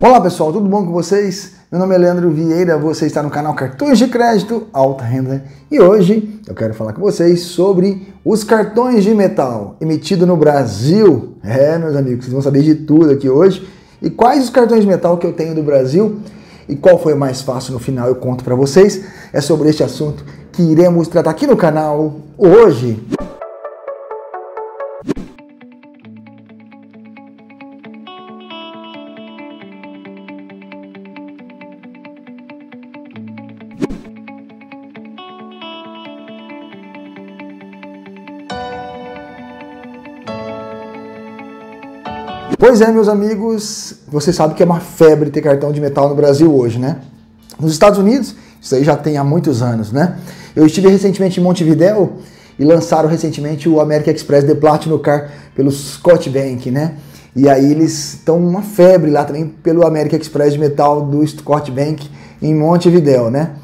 Olá pessoal, tudo bom com vocês? Meu nome é Leandro Vieira, você está no canal Cartões de Crédito Alta Renda e hoje eu quero falar com vocês sobre os cartões de metal emitido no Brasil. É, meus amigos, vocês vão saber de tudo aqui hoje e quais os cartões de metal que eu tenho do Brasil e qual foi o mais fácil no final eu conto para vocês. É sobre este assunto que iremos tratar aqui no canal hoje. Pois é, meus amigos, você sabe que é uma febre ter cartão de metal no Brasil hoje, né? Nos Estados Unidos, isso aí já tem há muitos anos, né? Eu estive recentemente em Montevideo e lançaram recentemente o American Express The Platinum Car pelo Scott Bank, né? E aí eles estão uma febre lá também pelo American Express de metal do Scott Bank em Montevideo, né?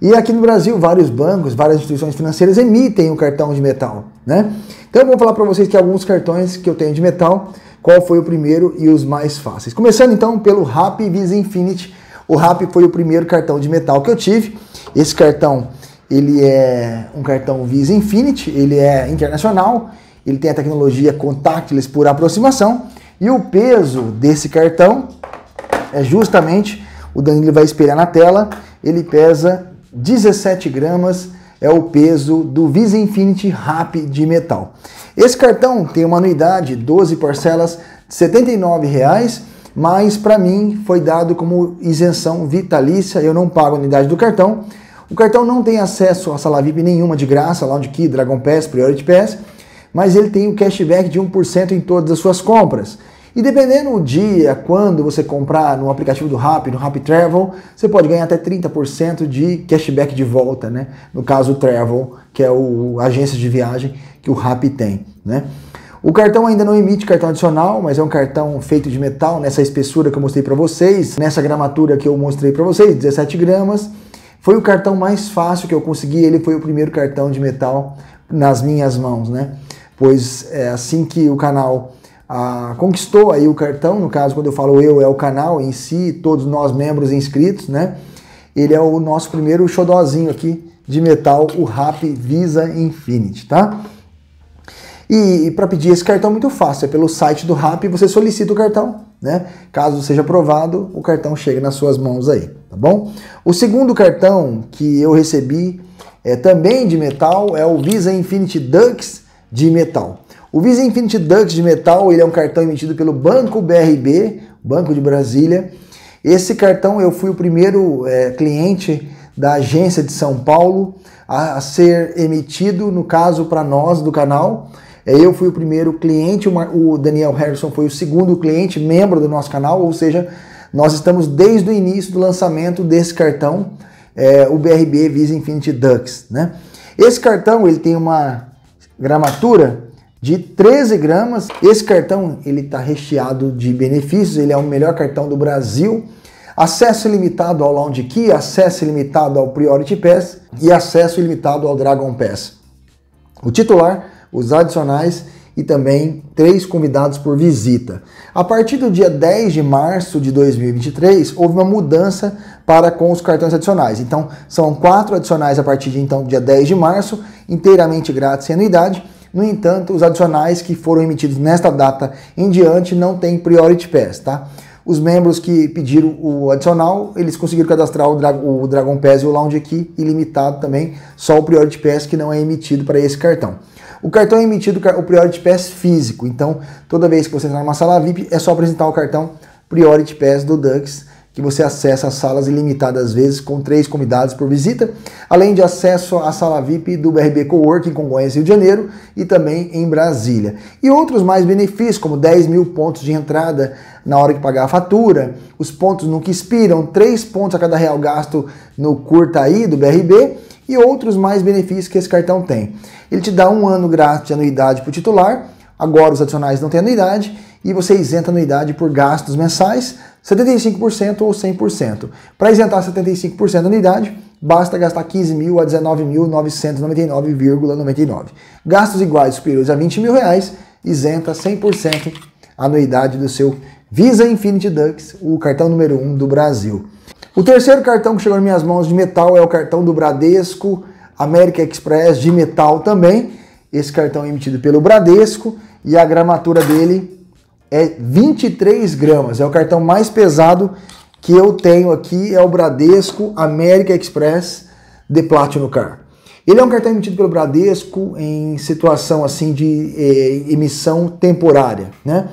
E aqui no Brasil, vários bancos, várias instituições financeiras emitem o um cartão de metal, né? Então eu vou falar para vocês que alguns cartões que eu tenho de metal qual foi o primeiro e os mais fáceis. Começando então pelo RAP Visa Infinity. O RAP foi o primeiro cartão de metal que eu tive. Esse cartão, ele é um cartão Visa Infinity, ele é internacional, ele tem a tecnologia contactless por aproximação e o peso desse cartão é justamente, o Danilo vai espelhar na tela, ele pesa 17 gramas é o peso do Visa Infinity Rap de metal. Esse cartão tem uma anuidade, 12 parcelas de R$ 79,00, mas para mim foi dado como isenção vitalícia, eu não pago a anuidade do cartão. O cartão não tem acesso à sala VIP nenhuma de graça, Lounge Key, Dragon Pass, Priority Pass, mas ele tem o um cashback de 1% em todas as suas compras. E dependendo do dia, quando você comprar no aplicativo do Rappi, no Rappi Travel, você pode ganhar até 30% de cashback de volta, né? No caso o Travel, que é o agência de viagem que o Rappi tem, né? O cartão ainda não emite cartão adicional, mas é um cartão feito de metal nessa espessura que eu mostrei para vocês, nessa gramatura que eu mostrei para vocês, 17 gramas. Foi o cartão mais fácil que eu consegui, ele foi o primeiro cartão de metal nas minhas mãos, né? Pois é, assim que o canal ah, conquistou aí o cartão, no caso, quando eu falo eu, é o canal em si, todos nós membros inscritos, né? Ele é o nosso primeiro xodózinho aqui de metal, o Rap Visa Infinity, tá? E, e para pedir esse cartão muito fácil, é pelo site do Rap, você solicita o cartão, né? Caso seja aprovado, o cartão chega nas suas mãos aí, tá bom? O segundo cartão que eu recebi é também de metal, é o Visa Infinity dunks de metal. O Visa Infinity Dux de metal ele é um cartão emitido pelo Banco BRB, Banco de Brasília. Esse cartão eu fui o primeiro é, cliente da agência de São Paulo a, a ser emitido, no caso para nós do canal. É, eu fui o primeiro cliente, o Daniel Harrison foi o segundo cliente, membro do nosso canal, ou seja, nós estamos desde o início do lançamento desse cartão, é, o BRB Visa Infinity Dux. Né? Esse cartão ele tem uma gramatura de 13 gramas. Esse cartão ele está recheado de benefícios, ele é o melhor cartão do Brasil. Acesso ilimitado ao Lounge Key, acesso ilimitado ao Priority Pass e acesso ilimitado ao Dragon Pass. O titular, os adicionais e também três convidados por visita. A partir do dia 10 de março de 2023, houve uma mudança para com os cartões adicionais. Então, são quatro adicionais a partir de então, dia 10 de março, inteiramente grátis e anuidade, no entanto, os adicionais que foram emitidos nesta data em diante não têm priority pass, tá? Os membros que pediram o adicional, eles conseguiram cadastrar o, Dra o Dragon Pass e o Lounge aqui, ilimitado também, só o Priority Pass que não é emitido para esse cartão. O cartão é emitido, o Priority Pass físico, então toda vez que você entrar numa sala VIP, é só apresentar o cartão Priority Pass do Dux que você acessa as salas ilimitadas vezes com três convidados por visita, além de acesso à sala VIP do BRB Coworking Congonhas Rio de Janeiro e também em Brasília. E outros mais benefícios, como 10 mil pontos de entrada na hora que pagar a fatura, os pontos no que expiram, 3 pontos a cada real gasto no Curtaí do BRB e outros mais benefícios que esse cartão tem. Ele te dá um ano grátis de anuidade para o titular, Agora os adicionais não têm anuidade e você isenta anuidade por gastos mensais, 75% ou 100%. Para isentar 75% da anuidade, basta gastar 15.000 a 19.999,99. Gastos iguais superiores a 20 mil reais, isenta 100% a anuidade do seu Visa Infinity Dux, o cartão número 1 um do Brasil. O terceiro cartão que chegou nas minhas mãos de metal é o cartão do Bradesco América Express de metal também esse cartão é emitido pelo Bradesco e a gramatura dele é 23 gramas. É o cartão mais pesado que eu tenho aqui, é o Bradesco America Express de Platinum Car. Ele é um cartão emitido pelo Bradesco em situação assim de eh, emissão temporária, né?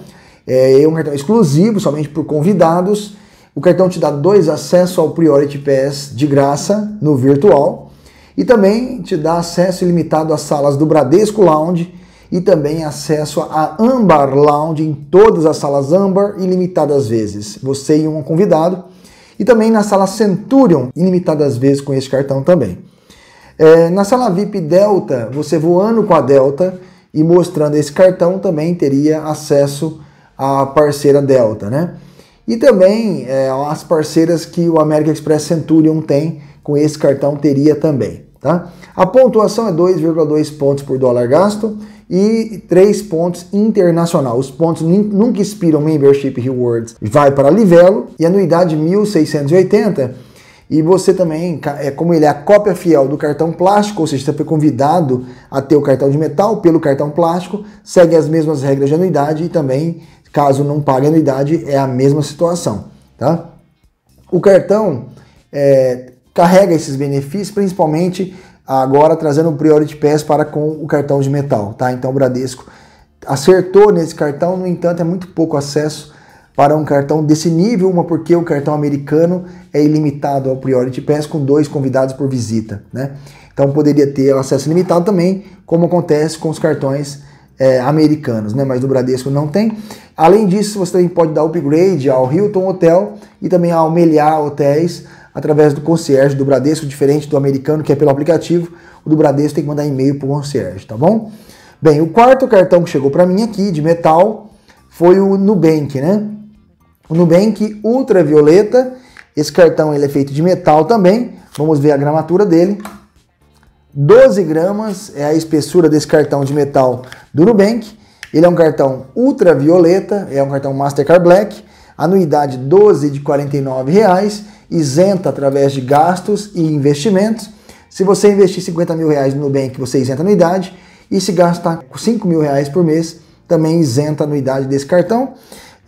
É, é um cartão exclusivo, somente por convidados. O cartão te dá dois acessos ao Priority Pass de graça no virtual e também te dá acesso ilimitado às salas do Bradesco Lounge e também acesso à Ambar Lounge em todas as salas Ambar, ilimitadas vezes. Você e um convidado. E também na sala Centurion, ilimitadas vezes com esse cartão também. É, na sala VIP Delta, você voando com a Delta e mostrando esse cartão também teria acesso à parceira Delta, né? E também é, as parceiras que o American Express Centurion tem com esse cartão teria também. Tá? A pontuação é 2,2 pontos por dólar gasto e 3 pontos internacional. Os pontos nunca expiram membership rewards. Vai para Livelo e anuidade 1680 e você também, é, como ele é a cópia fiel do cartão plástico, ou seja, você foi convidado a ter o cartão de metal pelo cartão plástico, segue as mesmas regras de anuidade e também, caso não pague anuidade, é a mesma situação, tá? O cartão é, carrega esses benefícios, principalmente agora trazendo o Priority Pass para com o cartão de metal, tá? Então o Bradesco acertou nesse cartão, no entanto é muito pouco acesso para um cartão desse nível, uma porque o cartão americano é ilimitado ao Priority Pass com dois convidados por visita, né? Então poderia ter acesso limitado também, como acontece com os cartões é, americanos, né? Mas do Bradesco não tem. Além disso, você também pode dar upgrade ao Hilton Hotel e também ao Meliá Hotéis, através do concierge do Bradesco, diferente do americano que é pelo aplicativo, o do Bradesco tem que mandar e-mail para o concierge, tá bom? Bem, o quarto cartão que chegou para mim aqui de metal foi o Nubank, né? O Nubank Ultravioleta, esse cartão ele é feito de metal também, vamos ver a gramatura dele. 12 gramas é a espessura desse cartão de metal do Nubank. Ele é um cartão ultravioleta, é um cartão Mastercard Black anuidade 12 de R$ reais isenta através de gastos e investimentos. Se você investir 50 mil reais no Nubank, você isenta a anuidade. E se gastar 5 mil reais por mês, também isenta a anuidade desse cartão.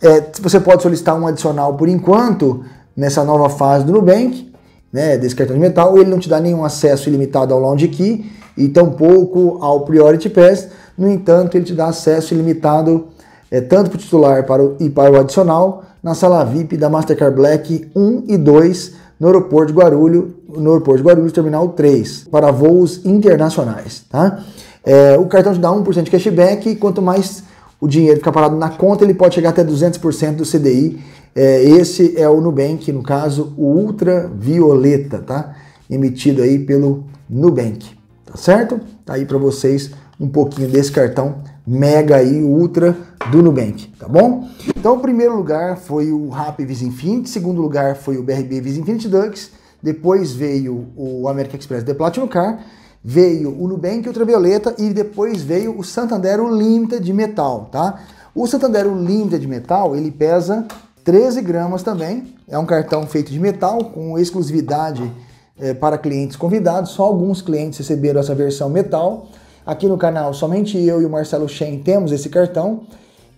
É, você pode solicitar um adicional por enquanto, nessa nova fase do Nubank, né, desse cartão de metal, ou ele não te dá nenhum acesso ilimitado ao Lounge Key e tampouco ao Priority Pass. No entanto, ele te dá acesso ilimitado é, tanto para o titular para o, e para o adicional, na sala VIP da Mastercard Black 1 e 2 no aeroporto de Guarulhos, no aeroporto de Guarulhos, terminal 3, para voos internacionais, tá? É, o cartão te dá 1% de cashback e quanto mais o dinheiro ficar parado na conta, ele pode chegar até 200% do CDI. É, esse é o Nubank, no caso, o ultravioleta, tá? Emitido aí pelo Nubank, tá certo? Tá aí para vocês um pouquinho desse cartão mega aí ultra do Nubank, tá bom? Então, o primeiro lugar foi o Rap Visa segundo lugar foi o BRB Visa Infinity Dux, depois veio o American Express The Platinum Car, veio o Nubank Ultravioleta e depois veio o Santander Limited de metal, tá? O Santander Limited de metal, ele pesa 13 gramas também, é um cartão feito de metal com exclusividade é, para clientes convidados, só alguns clientes receberam essa versão metal. Aqui no canal, somente eu e o Marcelo Shen temos esse cartão.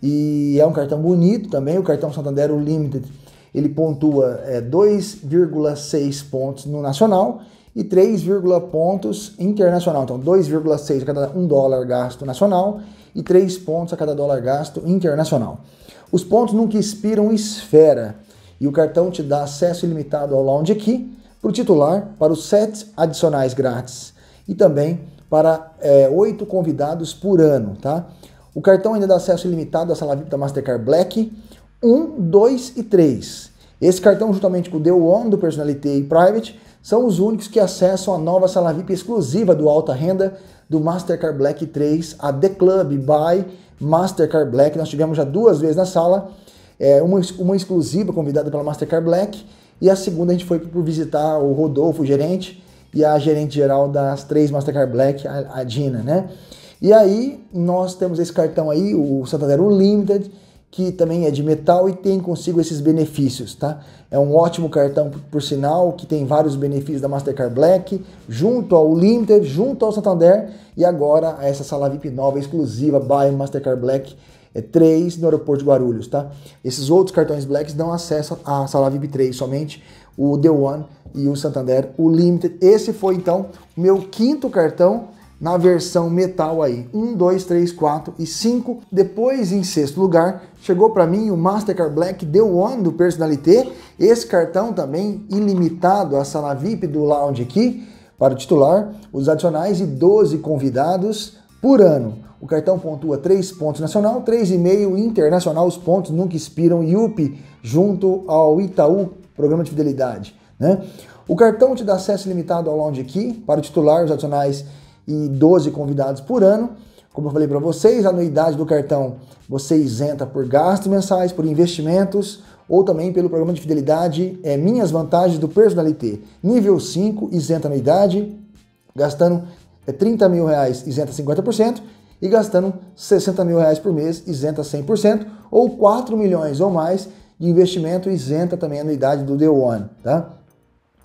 E é um cartão bonito também, o cartão Santander Limited. Ele pontua é, 2,6 pontos no nacional e 3, pontos internacional. Então, 2,6 a cada 1 dólar gasto nacional e 3 pontos a cada dólar gasto internacional. Os pontos nunca expiram esfera e o cartão te dá acesso ilimitado ao Lounge Key para o titular, para os sets adicionais grátis e também para é, 8 convidados por ano, tá? O cartão ainda dá acesso ilimitado à sala VIP da Mastercard Black 1, 2 e 3. Esse cartão, juntamente com o The One do Personalité e Private, são os únicos que acessam a nova sala VIP exclusiva do alta renda do Mastercard Black 3, a The Club by Mastercard Black. Nós tivemos já duas vezes na sala, é, uma, uma exclusiva convidada pela Mastercard Black e a segunda a gente foi por visitar o Rodolfo, o gerente, e a gerente geral das três Mastercard Black, a, a Dina, né? E aí nós temos esse cartão aí, o Santander Unlimited, que também é de metal e tem consigo esses benefícios, tá? É um ótimo cartão, por, sinal, que tem vários benefícios da Mastercard Black, junto ao Limited, junto ao Santander e agora a essa sala VIP nova exclusiva by Mastercard Black é 3 no aeroporto de Guarulhos, tá? Esses outros cartões Blacks dão acesso à sala VIP 3 somente, o The One e o Santander, o Limited. Esse foi então meu quinto cartão na versão metal aí. 1, 2, 3, 4 e 5. Depois, em sexto lugar, chegou para mim o Mastercard Black The One do Personalité. Esse cartão também ilimitado, a sala VIP do lounge aqui, para o titular, os adicionais e 12 convidados por ano. O cartão pontua 3 pontos nacional, 3,5 internacional. Os pontos nunca expiram. e up junto ao Itaú, programa de fidelidade. Né? O cartão te dá acesso limitado ao lounge aqui para o titular, os adicionais e 12 convidados por ano. Como eu falei para vocês, a anuidade do cartão você isenta por gastos mensais, por investimentos ou também pelo programa de fidelidade é, Minhas Vantagens do Personalité. Nível 5, isenta anuidade, gastando é, 30 mil reais, isenta 50% e gastando 60 mil reais por mês, isenta 100%, ou 4 milhões ou mais de investimento, isenta também a anuidade do The One, tá?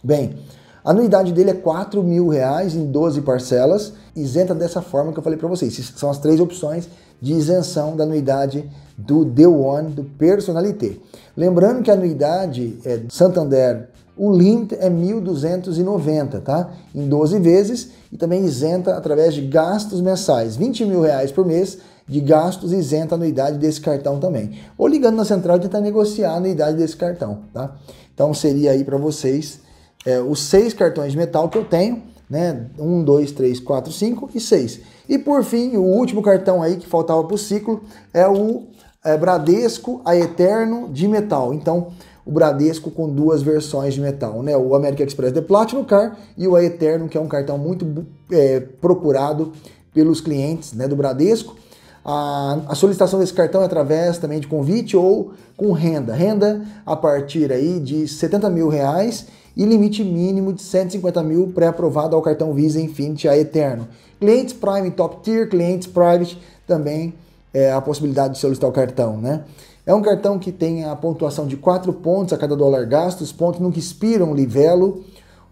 Bem, a anuidade dele é 4 mil reais em 12 parcelas, isenta dessa forma que eu falei para vocês. São as três opções de isenção da anuidade do The One, do Personalité. Lembrando que a anuidade é Santander, o Lint é 1.290, tá? Em 12 vezes e também isenta através de gastos mensais, 20 mil reais por mês de gastos isenta a anuidade desse cartão também. Ou ligando na central e tentar negociar a anuidade desse cartão, tá? Então seria aí para vocês é, os seis cartões de metal que eu tenho, né? Um, dois, três, quatro, cinco e seis. E por fim, o último cartão aí que faltava para o ciclo é o é, Bradesco a Eterno de metal. Então, o Bradesco com duas versões de metal, né? O American Express de Platinum Car e o a Eterno, que é um cartão muito é, procurado pelos clientes né, do Bradesco. A, a, solicitação desse cartão é através também de convite ou com renda. Renda a partir aí de 70 mil reais e limite mínimo de 150 mil pré-aprovado ao cartão Visa Infinity a Eterno. Clientes Prime Top Tier, clientes Private também é a possibilidade de solicitar o cartão, né? É um cartão que tem a pontuação de 4 pontos a cada dólar gasto, os pontos nunca expiram, livelo.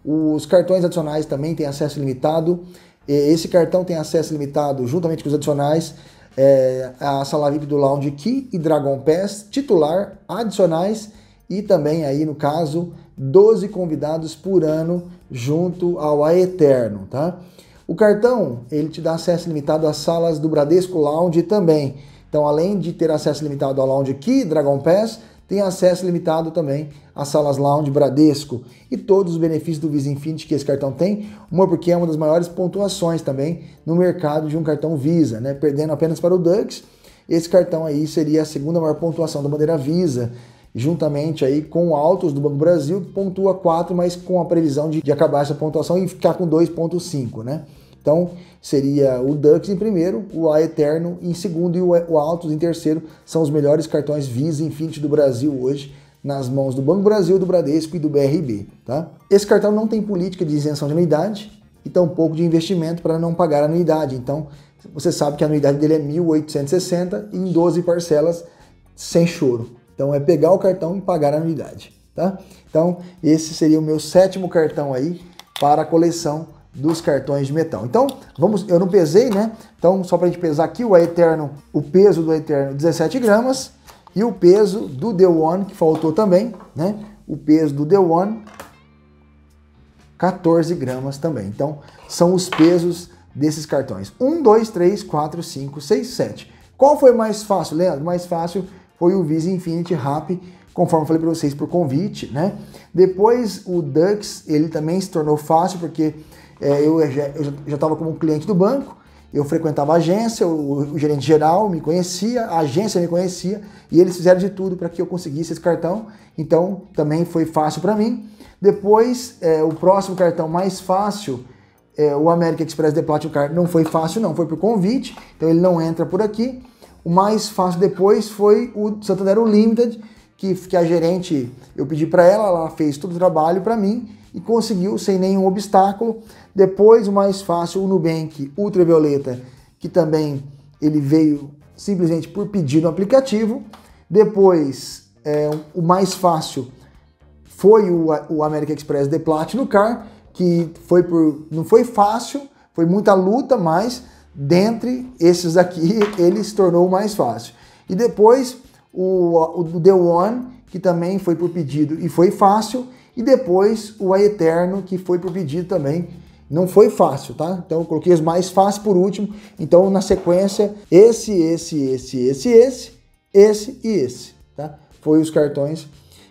Os cartões adicionais também têm acesso limitado. Esse cartão tem acesso limitado, juntamente com os adicionais, é, a sala VIP do Lounge Key e Dragon Pass, titular, adicionais e também aí no caso 12 convidados por ano junto ao A Eterno, tá? O cartão, ele te dá acesso limitado às salas do Bradesco Lounge também. Então, além de ter acesso limitado ao lounge aqui, Dragon Pass, tem acesso limitado também às salas lounge Bradesco e todos os benefícios do Visa Infinity que esse cartão tem, uma porque é uma das maiores pontuações também no mercado de um cartão Visa, né? Perdendo apenas para o Dux, esse cartão aí seria a segunda maior pontuação da bandeira Visa, juntamente aí com altos do Banco Brasil, que pontua 4, mas com a previsão de, de acabar essa pontuação e ficar com 2,5, né? Então seria o Dux em primeiro, o A Eterno em segundo e o Altos em terceiro. São os melhores cartões Visa e Infinity do Brasil hoje nas mãos do Banco Brasil, do Bradesco e do BRB. Tá? Esse cartão não tem política de isenção de anuidade e tampouco de investimento para não pagar anuidade. Então você sabe que a anuidade dele é 1.860 em 12 parcelas sem choro. Então é pegar o cartão e pagar a anuidade, tá? Então esse seria o meu sétimo cartão aí para a coleção dos cartões de metal. Então, vamos, eu não pesei, né? Então, só para a gente pesar aqui, o Eterno, o peso do Eterno, 17 gramas, e o peso do The One, que faltou também, né? O peso do The One, 14 gramas também. Então, são os pesos desses cartões. 1, 2, 3, 4, 5, 6, 7. Qual foi mais fácil, Leandro? Mais fácil foi o Visa Infinity Rap, conforme eu falei para vocês, por convite, né? Depois o Dux, ele também se tornou fácil, porque é, eu já estava como cliente do banco, eu frequentava a agência, o, o, gerente geral me conhecia, a agência me conhecia, e eles fizeram de tudo para que eu conseguisse esse cartão, então também foi fácil para mim. Depois, é, o próximo cartão mais fácil, é, o American Express The Platinum Card, não foi fácil não, foi por convite, então ele não entra por aqui. O mais fácil depois foi o Santander Unlimited, que, que a gerente, eu pedi para ela, ela fez todo o trabalho para mim e conseguiu sem nenhum obstáculo. Depois, o mais fácil, o Nubank Ultravioleta, que também ele veio simplesmente por pedido no aplicativo. Depois, é, o mais fácil foi o, o American Express The Platinum Car, que foi por, não foi fácil, foi muita luta, mas dentre esses aqui, ele se tornou mais fácil. E depois o, o The One, que também foi por pedido e foi fácil. E depois o A Eterno, que foi por pedido também. Não foi fácil, tá? Então eu coloquei os mais fáceis por último. Então na sequência, esse, esse, esse, esse, esse, esse e esse, tá? Foi os cartões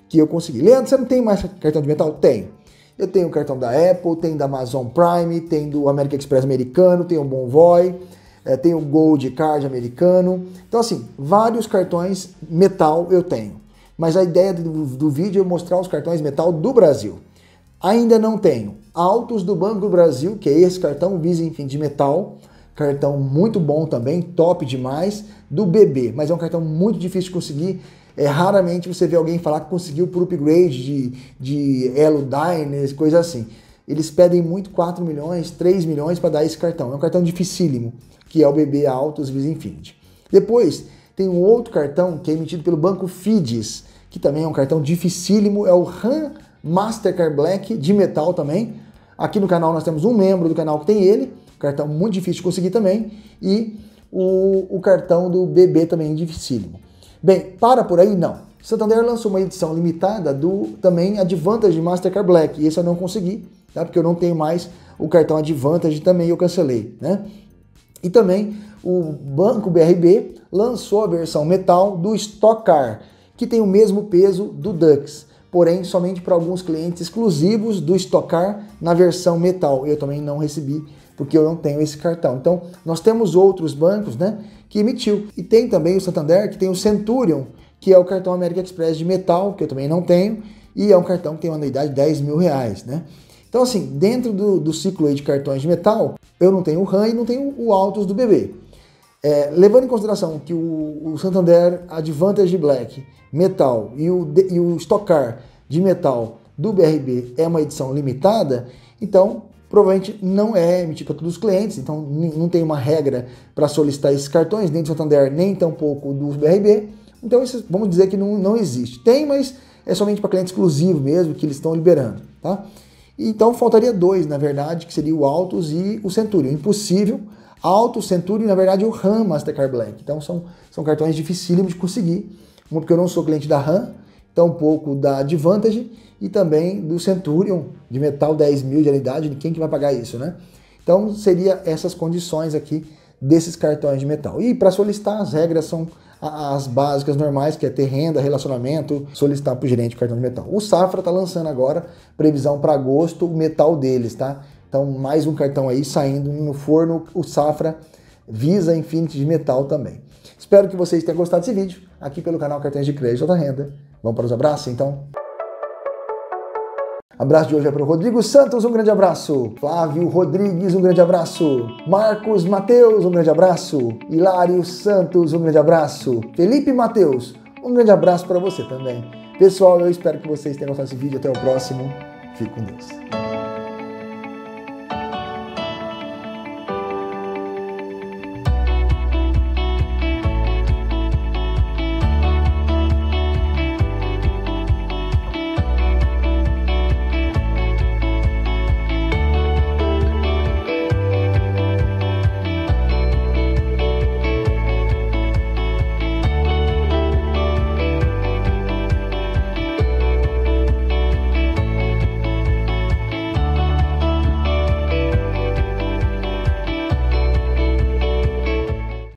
que eu consegui. Leandro, você não tem mais cartão de metal? Tenho. Eu tenho o cartão da Apple, tem da Amazon Prime, tem do American Express americano, tem o Bonvoy, é, eh, tem o Gold Card americano. Então, assim, vários cartões metal eu tenho. Mas a ideia do, do vídeo é mostrar os cartões metal do Brasil. Ainda não tenho. Autos do Banco do Brasil, que é esse cartão Visa Enfim de metal. Cartão muito bom também, top demais, do BB. Mas é um cartão muito difícil de conseguir é, raramente você vê alguém falar que conseguiu por upgrade de, de Elo Diners, coisa assim. Eles pedem muito 4 milhões, 3 milhões para dar esse cartão. É um cartão dificílimo, que é o BB Autos Visa Infinity. Depois, tem um outro cartão que é emitido pelo banco fides que também é um cartão dificílimo, é o RAM Mastercard Black de metal também. Aqui no canal nós temos um membro do canal que tem ele, cartão muito difícil de conseguir também, e o, o cartão do BB também é dificílimo. Bem, para por aí? Não. Santander lançou uma edição limitada do também Advantage Mastercard Black. E esse eu não consegui, tá? Porque eu não tenho mais o cartão Advantage também, eu cancelei, né? E também o Banco BRB lançou a versão metal do Stock Car, que tem o mesmo peso do Dux, porém somente para alguns clientes exclusivos do Stock Car na versão metal. Eu também não recebi porque eu não tenho esse cartão. Então, nós temos outros bancos, né, que emitiu. E tem também o Santander, que tem o Centurion, que é o cartão América Express de metal, que eu também não tenho, e é um cartão que tem uma anuidade de 10 mil reais, né? Então, assim, dentro do, do ciclo de cartões de metal, eu não tenho o RAM e não tenho o Autos do BB. É, levando em consideração que o, o, Santander Advantage Black metal e o, e o Stock Car de metal do BRB é uma edição limitada, então provavelmente não é emitido para todos os clientes, então não tem uma regra para solicitar esses cartões, nem do Santander, nem tampouco do BRB. Então, isso, vamos dizer que não, não existe. Tem, mas é somente para cliente exclusivo mesmo, que eles estão liberando, tá? Então, faltaria dois, na verdade, que seria o Altos e o Centurion. É impossível. Alto, Centurion, na verdade, o RAM Mastercard Black. Então, são, são cartões dificílimos de conseguir. Uma porque eu não sou cliente da RAM, tampouco da Advantage e também do Centurion de metal 10 mil de anuidade quem que vai pagar isso, né? Então seria essas condições aqui desses cartões de metal. E para solicitar as regras são as básicas normais, que é ter renda, relacionamento, solicitar para o gerente o cartão de metal. O Safra está lançando agora, previsão para agosto, o metal deles, tá? Então mais um cartão aí saindo no forno, o Safra Visa Infinity de metal também. Espero que vocês tenham gostado desse vídeo aqui pelo canal Cartões de Crédito da Renda. Vamos para os abraços, então? Abraço de hoje é para o Rodrigo Santos, um grande abraço. Flávio Rodrigues, um grande abraço. Marcos Mateus, um grande abraço. Hilário Santos, um grande abraço. Felipe Mateus, um grande abraço para você também. Pessoal, eu espero que vocês tenham gostado desse vídeo. Até o próximo. Fique com Deus.